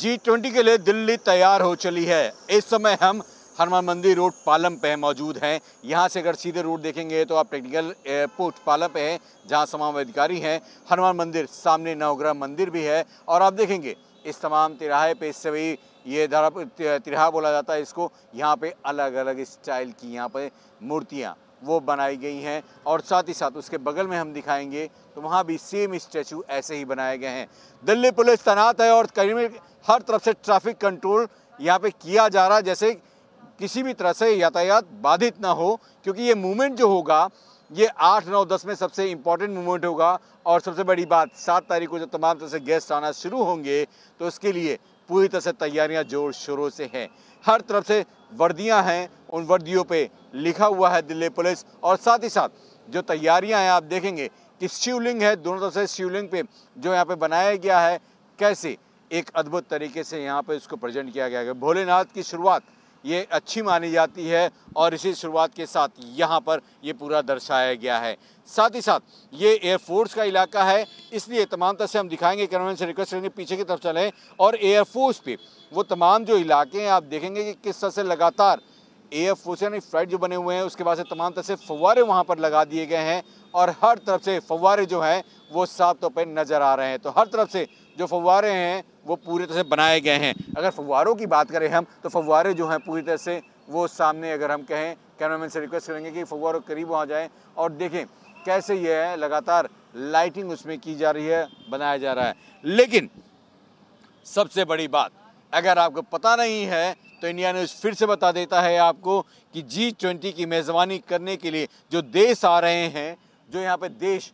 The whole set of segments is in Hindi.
जी ट्वेंटी के लिए दिल्ली तैयार हो चली है इस समय हम हनुमान मंदिर रोड पालम पे मौजूद हैं यहाँ से अगर सीधे रोड देखेंगे तो आप टेक्निकल एयरपोर्ट पालम पे हैं जहाँ तमाम अधिकारी हैं हनुमान मंदिर सामने नवग्रह मंदिर भी है और आप देखेंगे इस तमाम तिराहे पे भी ये धरा तिराहा बोला जाता है इसको यहाँ पे अलग अलग स्टाइल की यहाँ पे मूर्तियाँ वो बनाई गई हैं और साथ ही साथ उसके बगल में हम दिखाएंगे तो वहाँ भी सेम स्टैचू ऐसे ही बनाए गए हैं दिल्ली पुलिस तैनात है और करीब हर तरफ से ट्रैफिक कंट्रोल यहाँ पे किया जा रहा है जैसे किसी भी तरह से यातायात बाधित ना हो क्योंकि ये मूवमेंट जो होगा ये आठ नौ दस में सबसे इम्पॉर्टेंट मूवमेंट होगा और सबसे बड़ी बात सात तारीख को जब तमाम तरह से गेस्ट आना शुरू होंगे तो उसके लिए पूरी तरह से तैयारियां जोर शोरों से हैं हर तरफ से वर्दियां हैं उन वर्दियों पे लिखा हुआ है दिल्ली पुलिस और साथ ही साथ जो तैयारियां हैं आप देखेंगे कि शिवलिंग है दोनों तरफ से शिवलिंग पे जो यहाँ पे बनाया गया है कैसे एक अद्भुत तरीके से यहाँ पे इसको प्रेजेंट किया गया है भोलेनाथ की शुरुआत ये अच्छी मानी जाती है और इसी शुरुआत के साथ यहाँ पर ये पूरा दर्शाया गया है साथ ही साथ ये एयरफोर्स का इलाका है इसलिए तमाम तरह से हम दिखाएंगे कैमरामैन से रिक्वेस्ट करेंगे पीछे की तरफ चलें और एयरफोर्स पे वो तमाम जो इलाके हैं आप देखेंगे कि किस तरह से लगातार ए एफ फोर्स यानी फ्लाइट जो बने हुए हैं उसके बाद से तमाम तरह से फवारे वहाँ पर लगा दिए गए हैं और हर तरफ से फवारे जो हैं वो साफ तौर पर नज़र आ रहे हैं तो हर तरफ से जो फवारे हैं वो पूरी तरह से बनाए गए हैं अगर फवारों की बात करें हम तो फवारे जो हैं पूरी तरह से वो सामने अगर हम कहें कैमरामैन से रिक्वेस्ट करेंगे कि फवारों करीब आ जाएँ और देखें कैसे यह है लगातार लाइटिंग उसमें की जा रही है बनाया जा रहा है लेकिन सबसे बड़ी बात अगर आपको पता नहीं है तो इंडिया न्यूज़ फिर से बता देता है आपको कि जी ट्वेंटी की मेज़बानी करने के लिए जो देश आ रहे हैं जो यहाँ पर देश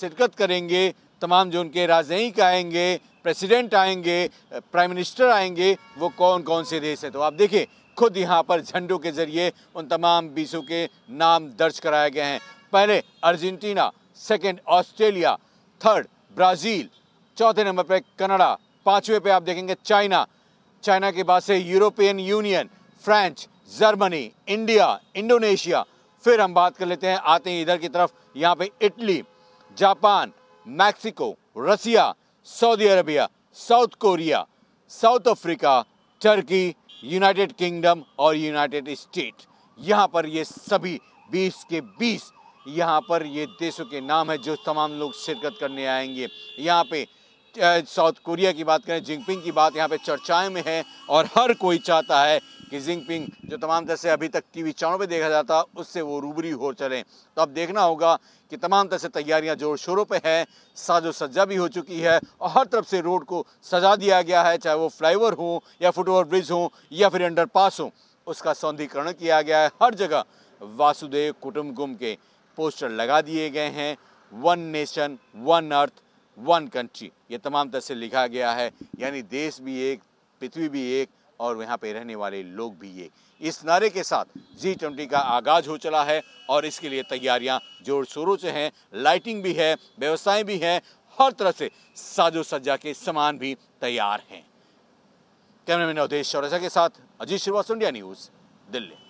शिरकत करेंगे तमाम जो उनके राजनयिक आएंगे प्रेसिडेंट आएंगे प्राइम मिनिस्टर आएंगे वो कौन कौन से देश हैं तो आप देखिए खुद यहाँ पर झंडों के जरिए उन तमाम बीसों के नाम दर्ज कराए गए हैं पहले Argentina second Australia third Brazil चौथे नंबर पे कनाडा पांचवे पे आप देखेंगे चाइना चाइना के बाद से European Union French Germany India Indonesia फिर हम बात कर लेते हैं आते हैं इधर की तरफ यहाँ पे Italy Japan Mexico Russia Saudi Arabia South Korea South Africa Turkey United Kingdom और यूनाइटेड स्टेट यहाँ पर ये सभी 20 के 20 यहाँ पर ये देशों के नाम है जो तमाम लोग शिरकत करने आएंगे यहाँ पे साउथ कोरिया की बात करें जिंगपिंग की बात यहाँ पे चर्चाएं में है और हर कोई चाहता है कि जिंगपिंग जो तमाम तरह से अभी तक टीवी चैनलों पे देखा जाता उससे वो रूबरी हो चलें तो अब देखना होगा कि तमाम तरह से तैयारियां जोर शोरों पे हैं साजो सज्जा भी हो चुकी है और हर तरफ से रोड को सजा दिया गया है चाहे वो फ्लाईओवर हो या फुटओवर ब्रिज हो या फिर अंडर हो उसका सौंदीकरण किया गया है हर जगह वासुदेव कुटुम्बकुम के पोस्टर लगा दिए गए हैं one nation one earth one country ये तमाम तरह से लिखा गया है यानी देश भी एक पृथ्वी भी एक और यहाँ पे रहने वाले लोग भी एक इस नारे के साथ जी ट्वेंटी का आगाज हो चला है और इसके लिए तैयारियाँ जोर शोरों से हैं लाइटिंग भी है व्यवसाय भी हैं हर तरह से साजो सज्जा के सामान भी तैयार हैं कैमरामैन अवधेश चौरसा के साथ अजीत श्रीवास्तव इंडिया न्यूज़ दिल्ली